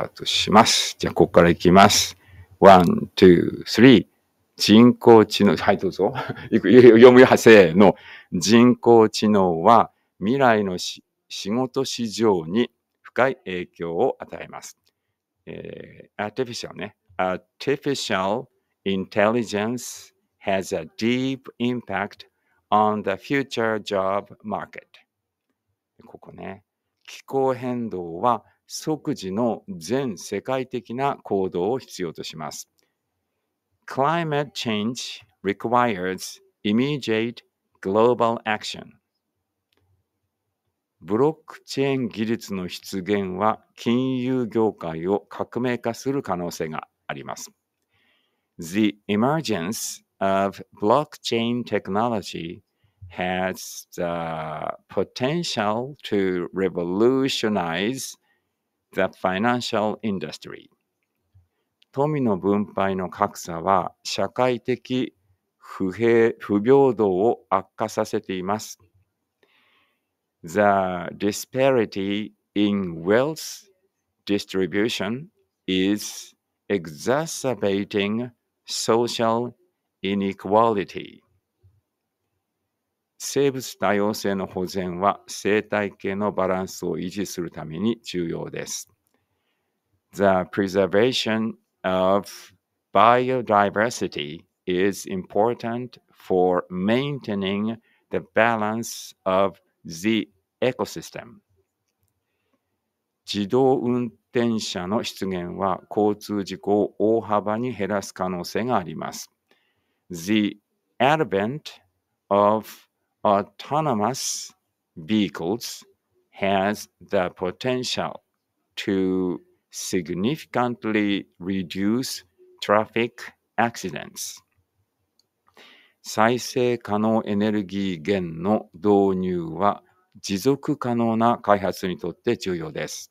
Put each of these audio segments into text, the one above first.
あとします。じゃここからいきます。ワン、ツー、スリー。人工知能、はい、どうぞ。読むよ、せーの。人工知能は未来のし仕事市場に深い影響を与えます。えー、a r t ィ f i c i a ね。アーティフィシャルインテリジェンス。has a deep impact on the future job market。ここね。気候変動は即時の全世界的な行動を必要とします。Climate change requires immediate global action. ブロックチェーン技術の出現は金融業界を革命化する可能性があります。The emergence of blockchain technology has the potential to revolutionize the financial industry 富の分配の格差は社会的不平不平等を悪化させています。The disparity in wealth distribution is exacerbating social inequality. 生物多様性の保全は生態系のバランスを維持するために重要です。The preservation of biodiversity is important for maintaining the balance of the ecosystem. 自動運転車の出現は交通事故を大幅に減らす可能性があります。The advent of autonomous vehicles has the potential to significantly reduce traffic accidents 再生可能エネルギー源の導入は持続可能な開発にとって重要です。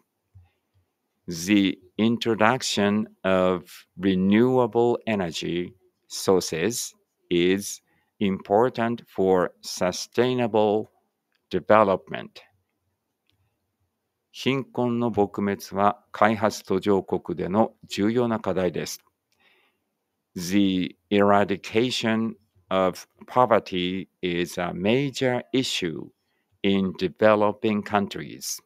The introduction of renewable energy sources is important for sustainable development 貧困の撲滅は開発途上国での重要な課題です。The eradication of poverty is a major issue in developing countries.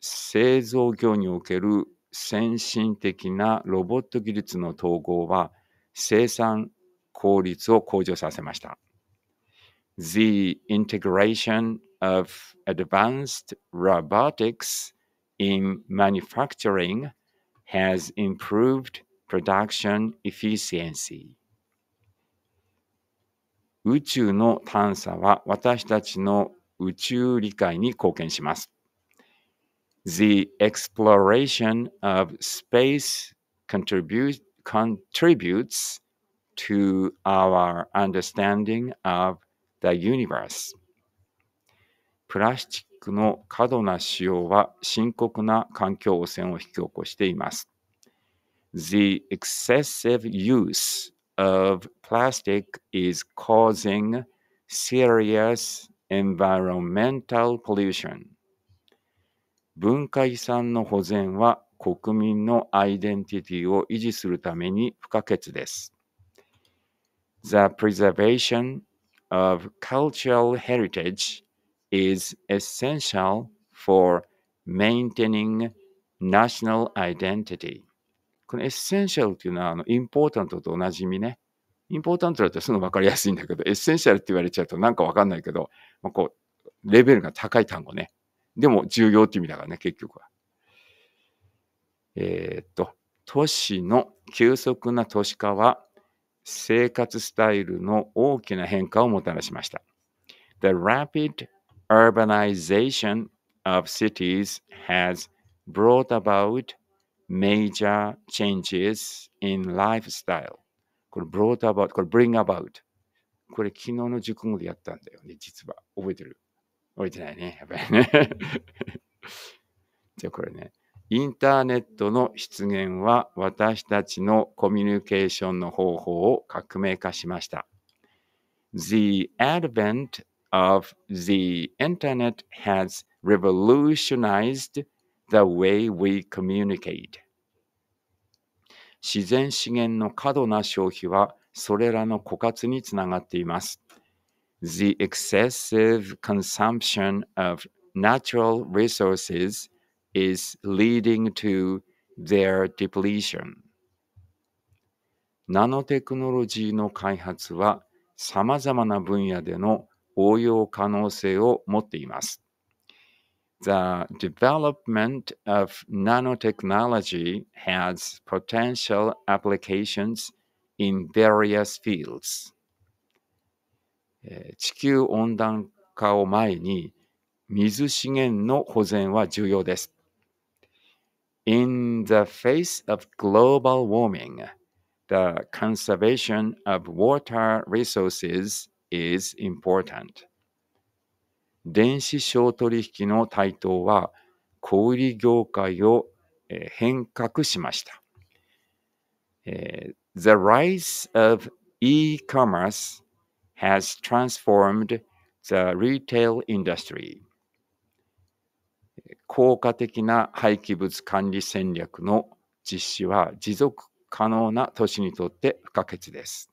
製造業における先進的なロボット技術の統合は生産効率を向上させました。The integration of advanced robotics in manufacturing has improved production efficiency. 宇宙の探査は私たちの宇宙理解に貢献します。The exploration of space contributes to our understanding of the universe プラスチックの過度な使用は深刻な環境汚染を引き起こしています The excessive use of plastic is causing serious environmental pollution 文化遺産の保全は国民のアイデンティティを維持するために不可欠です。the preservation of cultural heritage is essential for maintaining national identity. この essential っていうのはあの important と同じ意味ね。important だとすぐ分かりやすいんだけど、essential って言われちゃうとなんか分かんないけど、まあ、こう、レベルが高い単語ね。でも重要って意味だからね、結局は。えー、っと、都市の急速な都市化は生活スタイルの大きな変化をもたらしました。The rapid urbanization of cities has brought about major changes in lifestyle. これ brought about, これ bring about。これ昨日の熟語でやったんだよね、実は。覚えてる覚えてないね。やばいね。じゃあこれね。インターネットの出現は私たちのコミュニケーションの方法を革命化しました。The advent of the internet has revolutionized the way we communicate. 自然資源の過度な消費はそれらの枯渇につながっています。The excessive consumption of natural resources is leading to their depletion ナノテクノロジーの開発は様々な分野での応用可能性を持っています。The development of nanotechnology has potential applications in various fields. 地球温暖化を前に水資源の保全は重要です。In the face of global warming, the conservation of water resources is important. 電子商取引の台頭は小売業界を変革しました。The rise of e-commerce has transformed the retail industry. 効果的な廃棄物管理戦略の実施は持続可能な都市にとって不可欠です。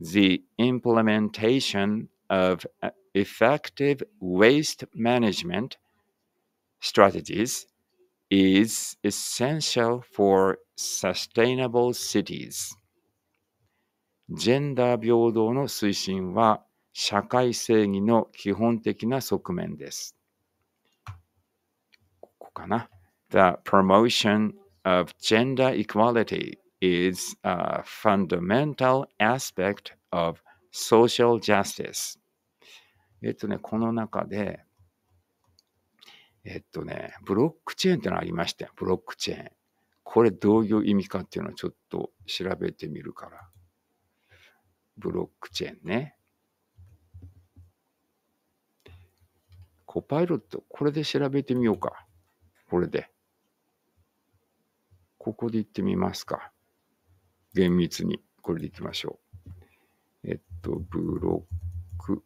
The implementation of effective waste management strategies is essential for sustainable cities. ジェンダー平等の推進は社会正義の基本的な側面です。かな。The promotion of gender equality is a fundamental aspect of social justice. えっとね、この中で、えっとね、ブロックチェーンってのありましたよ。ブロックチェーン。これどういう意味かっていうのをちょっと調べてみるから。ブロックチェーンね。コパイロット、これで調べてみようか。これで。ここで行ってみますか。厳密に。これで行きましょう。えっと、ブロック、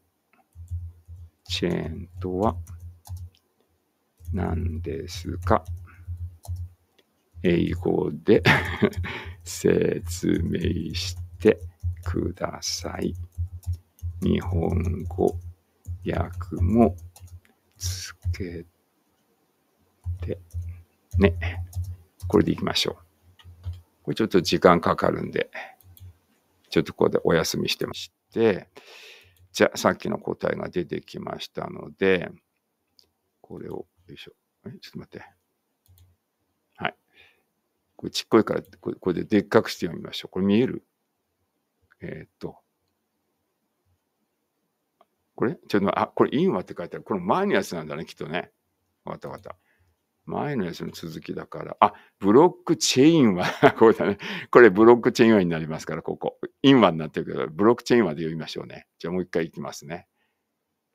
チェーンとは何ですか英語で 説明してください。日本語訳もつけで、ね。これでいきましょう。これちょっと時間かかるんで、ちょっとここでお休みしてまして、じゃあさっきの答えが出てきましたので、これを、よいしょ。えちょっと待って。はい。これちっこいから、これこれででっかくして読みましょう。これ見えるえー、っと。これちょっと、あ、これインワって書いてある。このマイナスなんだね、きっとね。わかったわかった。前のやつの続きだから、あ、ブロックチェインは こうだね。これブロックチェインはになりますから、ここ。イン話になってるけど、ブロックチェインはで読みましょうね。じゃあもう一回いきますね。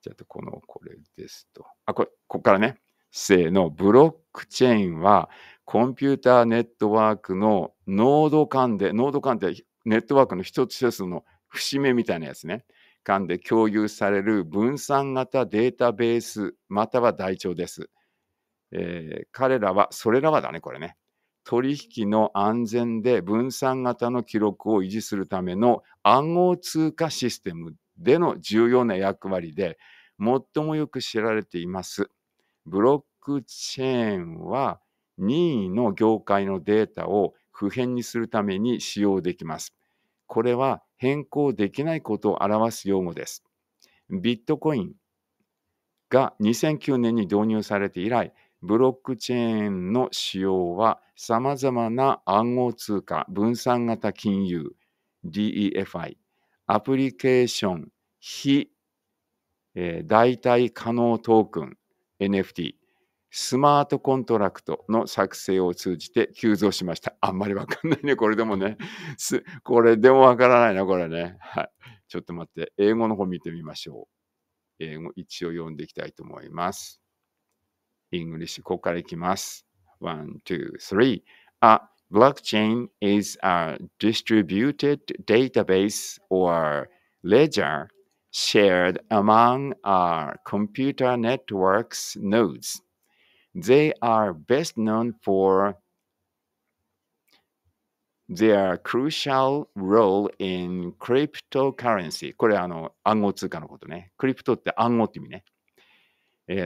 じゃあ、この、これですと。あ、これ、ここからね。せーの、ブロックチェインは、コンピューターネットワークのノード間で、ノード間ってネットワークの一つ一つの節目みたいなやつね。間で共有される分散型データベース、または台帳です。えー、彼らは、それらはだね、これね。取引の安全で分散型の記録を維持するための暗号通貨システムでの重要な役割で、最もよく知られています。ブロックチェーンは任意の業界のデータを普遍にするために使用できます。これは変更できないことを表す用語です。ビットコインが2009年に導入されて以来、ブロックチェーンの使用はさまざまな暗号通貨分散型金融 DEFI アプリケーション非、えー、代替可能トークン NFT スマートコントラクトの作成を通じて急増しました。あんまりわかんないね、これでもね。これでもわからないな、これね。はい。ちょっと待って、英語の方見てみましょう。英語一応読んでいきたいと思います。English ここからいきます。One, two, three. A blockchain is a distributed database or ledger shared among our computer network's nodes. They are best known for their crucial role in cryptocurrency. これあの暗号通貨のことね。クリプトって暗号って意味ね。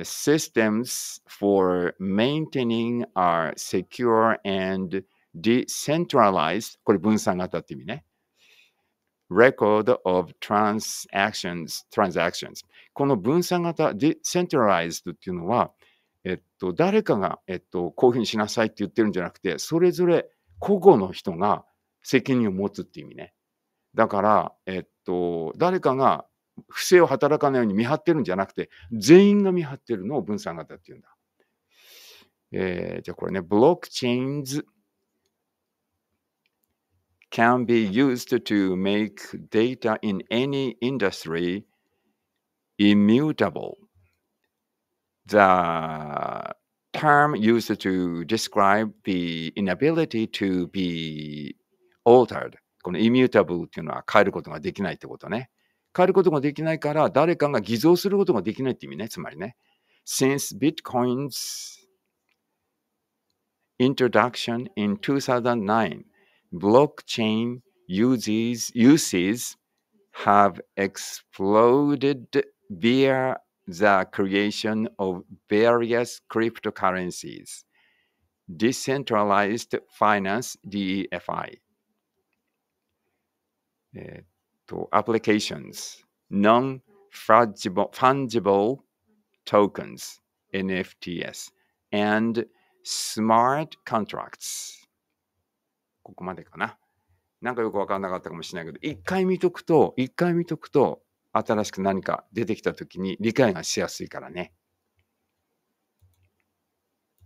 systems for maintaining are secure and decentralized これ分散型って意味ね record of transactions transactions この分散型 decentralized っていうのはえっと誰かがえっとこういうふうにしなさいって言ってるんじゃなくてそれぞれ個々の人が責任を持つって意味ねだからえっと誰かが不正を働かないように見張ってるんじゃなくて、全員が見張ってるのを分散型っていうんだ。えー、じゃあこれね、blockchains can be used to make data in any industry immutable. The term used to describe the inability to be altered. この immutable っていうのは変えることができないってことね。変えることができないから、誰かが偽造することができないって意味ね。つまりね。Since Bitcoin's introduction in 2009, blockchain uses, uses have exploded via the creation of various cryptocurrencies, decentralized finance, DEFI. えと、applications, non-fungible n tokens, NFTs, and smart contracts. ここまでかな。なんかよくわかんなかったかもしれないけど、一回見とくと、一回見とくと、新しく何か出てきたときに理解がしやすいからね。